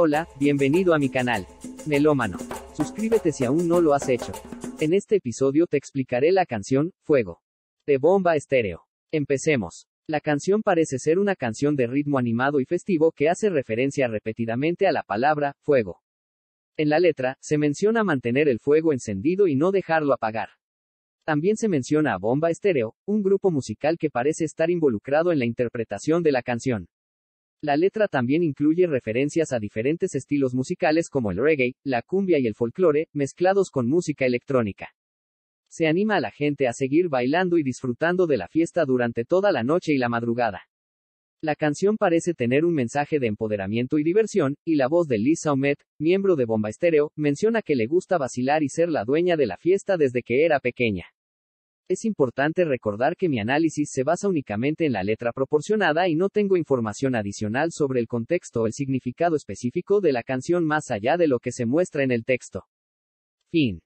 Hola, bienvenido a mi canal. Melómano. Suscríbete si aún no lo has hecho. En este episodio te explicaré la canción, Fuego. De Bomba Estéreo. Empecemos. La canción parece ser una canción de ritmo animado y festivo que hace referencia repetidamente a la palabra, fuego. En la letra, se menciona mantener el fuego encendido y no dejarlo apagar. También se menciona a Bomba Estéreo, un grupo musical que parece estar involucrado en la interpretación de la canción. La letra también incluye referencias a diferentes estilos musicales como el reggae, la cumbia y el folclore, mezclados con música electrónica. Se anima a la gente a seguir bailando y disfrutando de la fiesta durante toda la noche y la madrugada. La canción parece tener un mensaje de empoderamiento y diversión, y la voz de Lisa Omet, miembro de Bomba Estéreo, menciona que le gusta vacilar y ser la dueña de la fiesta desde que era pequeña. Es importante recordar que mi análisis se basa únicamente en la letra proporcionada y no tengo información adicional sobre el contexto o el significado específico de la canción más allá de lo que se muestra en el texto. Fin.